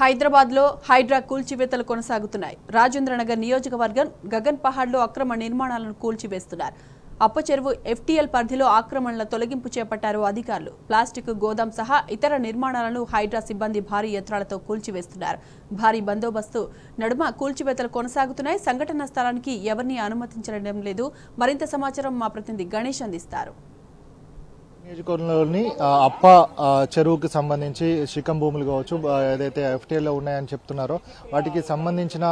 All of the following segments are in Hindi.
హైదరాబాద్లో హైడ్రా కూల్చివేతలు కొనసాగుతున్నాయి రాజేంద్రనగర్ నియోజకవర్గం గగన్ పహాడ్లో అక్రమ నిర్మాణాలను కూల్చివేస్తున్నారు అప్పచెరువు ఎఫ్టీఎల్ పరిధిలో ఆక్రమణల తొలగింపు చేపట్టారు అధికారులు ప్లాస్టిక్ గోదాం సహా ఇతర నిర్మాణాలను హైడ్రా సిబ్బంది భారీ యంత్రాలతో కూల్చివేస్తున్నారు భారీ బందోబస్తు నడుమ కూల్చివేతలు కొనసాగుతున్నాయి సంఘటన స్థలానికి ఎవరిని అనుమతించడం లేదు మరింత సమాచారం మా ప్రతినిధి గణేష్ అందిస్తారు నియోజకవర్గంలోని అప్ప చెరువుకి సంబంధించి శిఖం భూములు కావచ్చు ఏదైతే ఎఫ్టీఏలో ఉన్నాయని చెప్తున్నారో వాటికి సంబంధించిన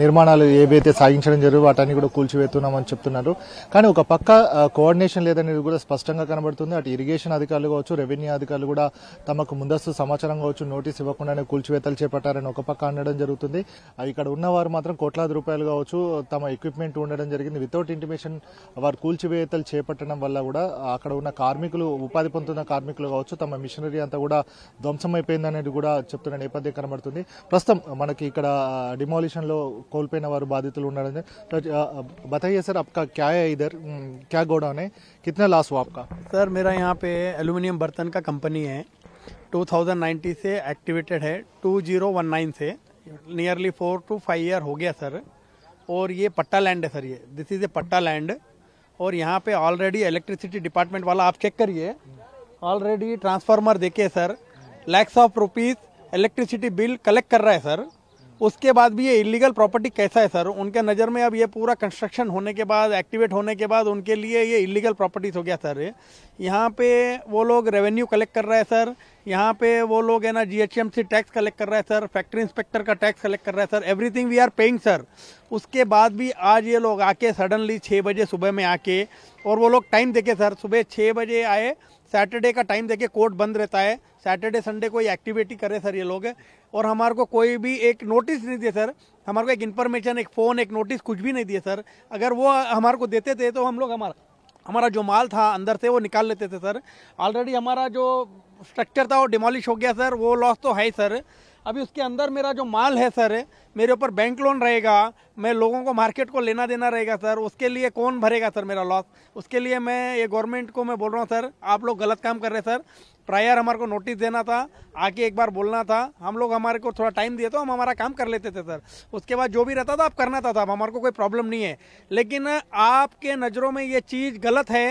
నిర్మాణాలు ఏవైతే సాగించడం జరుగు వాటన్ని కూడా కూల్చివేస్తున్నామని చెప్తున్నారు కానీ ఒక పక్క కోఆర్డినేషన్ లేదనేది కూడా స్పష్టంగా కనబడుతుంది అటు ఇరిగేషన్ అధికారులు కావచ్చు రెవెన్యూ అధికారులు కూడా తమకు ముందస్తు సమాచారం కావచ్చు నోటీస్ ఇవ్వకుండానే కూల్చివేతలు చేపట్టారని ఒక పక్క అనడం జరుగుతుంది ఇక్కడ ఉన్నవారు మాత్రం కోట్లాది రూపాయలు కావచ్చు తమ ఎక్విప్మెంట్ ఉండడం జరిగింది వితౌట్ ఇంటిమేషన్ వారు కూల్చివేతలు చేపట్టడం వల్ల కూడా అక్కడ ఉన్న కార్మికులు కార్మికలు ఉపాధి పొందన కార్మికలు గావచ్చు తమ మిషనరీ అంత కూడా దొంసమైపోయిందనేది కూడా చెప్తునే నిపాధ్య కనబడుతుంది ప్రస్తుతం మనకి ఇక్కడ డిమోలిషన్ లో కోల్పోయిన వారు బాధితులు ఉన్నారని बताइए सर आपका क्या है इधर क्या గోడ ఉంది ఎంత లాస్ ہوا आपका सर मेरा यहां पे అల్యూమినియం బర్తన్ కా కంపెనీ है 2090 సే యాక్టివేటెడ్ హే 2019 సే నియర్లీ 4 టు 5 ఇయర్ హోగయా sir aur ye patta land hai sir ye this is a patta land और यहाँ पे ऑलरेडी इलेक्ट्रिसिटी डिपार्टमेंट वाला आप चेक करिए ऑलरेडी ट्रांसफार्मर देखिए sir lakhs of rupees electricity bill collect कर रहा है सर उसके बाद भी ये इलीगल प्रॉपर्टी कैसा है सर उनके नज़र में अब ये पूरा कंस्ट्रक्शन होने के बाद एक्टिवेट होने के बाद उनके लिए ये इलीगल प्रॉपर्टीज हो गया सर यहाँ पे वो लोग रेवेन्यू कलेक्ट कर रहा है सर यहाँ पे वो लोग है ना जीएचएमसी टैक्स कलेक्ट कर रहा है सर फैक्ट्री इंस्पेक्टर का टैक्स कलेक्ट कर रहा है sir everything we are paying sir उसके बाद भी आज ये लोग आके सडनली छः बजे सुबह में आके और वो लोग टाइम देखे सर सुबह छः बजे आए सैटरडे का टाइम देखे कोर्ट बंद रहता है सैटरडे संडे कोई एक्टिविटी करे सर ये लोग और हमारे को कोई भी एक नोटिस नहीं दिए सर हमारे को एक इन्फॉर्मेशन एक फ़ोन एक नोटिस कुछ भी नहीं दिए सर अगर वो हमारे को देते थे तो हम लोग हमारा हमारा जो माल था अंदर से वो निकाल लेते थे सर ऑलरेडी हमारा जो स्ट्रक्चर था वो डिमोलिश हो गया सर वो लॉस तो है सर अभी उसके अंदर मेरा जो माल है सर मेरे ऊपर बैंक लोन रहेगा मैं लोगों को मार्केट को लेना देना रहेगा सर उसके लिए कौन भरेगा सर मेरा लॉस उसके लिए मैं ये गवर्नमेंट को मैं बोल रहा हूँ सर आप लोग गलत काम कर रहे हैं सर प्रायर हमारे को नोटिस देना था आके एक बार बोलना था हम लोग हमारे को थोड़ा टाइम दिए तो हम हमारा काम कर लेते थे सर उसके बाद जो भी रहता था आप करना था, था हमारे को कोई प्रॉब्लम नहीं है लेकिन आपके नज़रों में ये चीज़ गलत है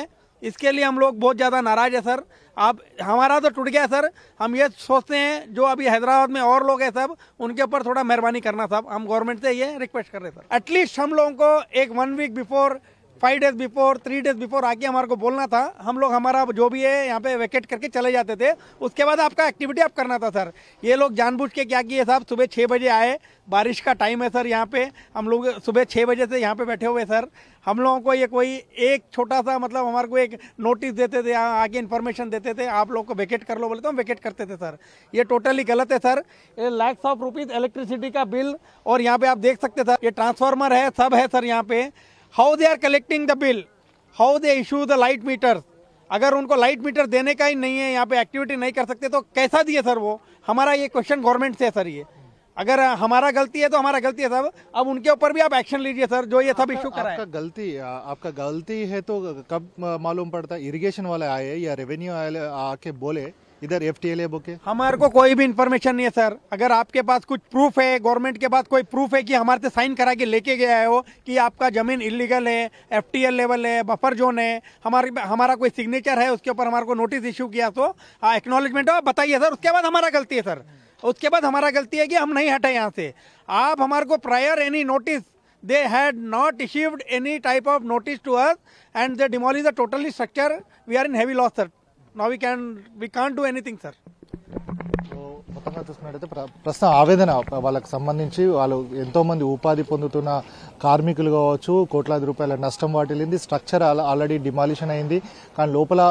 इसके लिए हम लोग बहुत ज़्यादा नाराज़ है सर आप हमारा तो टूट गया सर हम ये सोचते हैं जो अभी हैदराबाद में और लोग हैं सब उनके ऊपर थोड़ा मेहरबानी करना साहब हम गवर्नमेंट से ये रिक्वेस्ट कर रहे हैं सर एटलीस्ट हम लोगों को एक one week before five days before three days before आके हमारे को बोलना था हम लोग हमारा जो भी है यहाँ पे वैकेट करके चले जाते थे उसके बाद आपका एक्टिविटी आप करना था सर ये लोग जानबूझ के क्या किए साहब सुबह छः बजे आए बारिश का टाइम है सर यहाँ पे हम लोग सुबह छः बजे से यहाँ पे बैठे हुए सर हम लोगों को ये कोई एक छोटा सा मतलब हमारे को एक नोटिस देते थे आगे इन्फॉर्मेशन देते थे आप लोग को वेकेट कर लो बोले तो हम वेकेट करते थे सर ये टोटली गलत है सर ये लैक्स ऑफ रुपीज़ इलेक्ट्रिसिटी का बिल और यहाँ पे आप देख सकते सर ये ट्रांसफार्मर है सब है सर यहाँ पे how they are collecting the bill how they issue the light meter अगर उनको लाइट मीटर देने का ही नहीं है यहाँ पे एक्टिविटी नहीं कर सकते तो कैसा दिए सर वो हमारा ये क्वेश्चन गवर्नमेंट से है सर ये अगर हमारा गलती है तो हमारा गलती है सर अब उनके ऊपर भी आप एक्शन लीजिए सर जो ये सब इशू कर आपका गलती आपका गलती है तो कब मालूम पड़ता है इरीगेशन वाले आए या रेवेन्यू आए आके बोले इधर एफ टी बुक है हमारे को कोई भी इन्फॉर्मेशन नहीं है सर अगर आपके पास कुछ प्रूफ है गवर्नमेंट के पास कोई प्रूफ है कि हमारे से साइन करा के लेके गया है वो कि आपका जमीन इलीगल है एफ टी एल लेवल है बफर जोन है हमारे हमारा कोई सिग्नेचर है उसके ऊपर हमारे को नोटिस इशू किया तो एक्नोलेजमेंट हाँ, बताइए सर उसके बाद हमारा गलती है सर उसके बाद हमारा गलती है कि हम नहीं हटे यहाँ से आप हमारे को प्रायर एनी नोटिस दे had not received any type of notice to us and the demolish the totally structure we are in heavy loss sir Now we can we can't do anything, sir. మొత్తంగా చూసుకున్నట్టు ప్రస్తుతం ఆవేదన వాళ్ళకి సంబంధించి వాళ్ళు ఎంతో మంది ఉపాధి పొందుతున్న కార్మికులు కావచ్చు కోట్లాది రూపాయల నష్టం వాటిల్లింది స్ట్రక్చర్ ఆల్రెడీ డిమాలిషన్ అయింది కానీ లోపల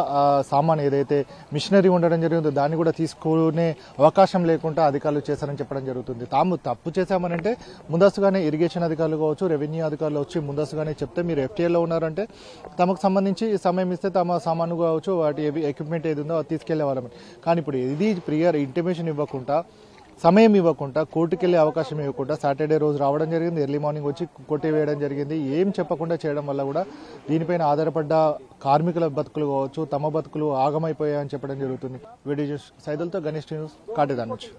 సామాన్ ఏదైతే మిషనరీ ఉండడం జరిగిందో దాన్ని కూడా తీసుకునే అవకాశం లేకుండా అధికారులు చేశారని చెప్పడం జరుగుతుంది తాము తప్పు చేశామనంటే ముందస్తుగానే ఇరిగేషన్ అధికారులు కావచ్చు రెవెన్యూ అధికారులు వచ్చి ముందస్తుగానే చెప్తే మీరు ఎఫ్టీఏలో ఉన్నారంటే తమకు సంబంధించి సమయం ఇస్తే తమ సామాను కావచ్చు వాటి ఎక్విప్మెంట్ ఏది ఉందో అది తీసుకెళ్లే వాళ్ళమని కానీ ఇప్పుడు ఇది ప్రియర్ ఇంటి ఇంటిమేషన్ ఇవ్వకుండా సమయం ఇవ్వకుండా కోర్టుకు వెళ్ళే అవకాశం ఇవ్వకుండా సాటర్డే రోజు రావడం జరిగింది ఎర్లీ మార్నింగ్ వచ్చి కొట్టివేయడం జరిగింది ఏం చెప్పకుండా చేయడం వల్ల కూడా దీనిపైన ఆధారపడ్డ కార్మికుల బతుకులు కావచ్చు తమ బతుకులు ఆగమైపోయాయని చెప్పడం జరుగుతుంది వీడియో సైదులతో గణేష్ న్యూస్ కాటేదాన్ నుంచి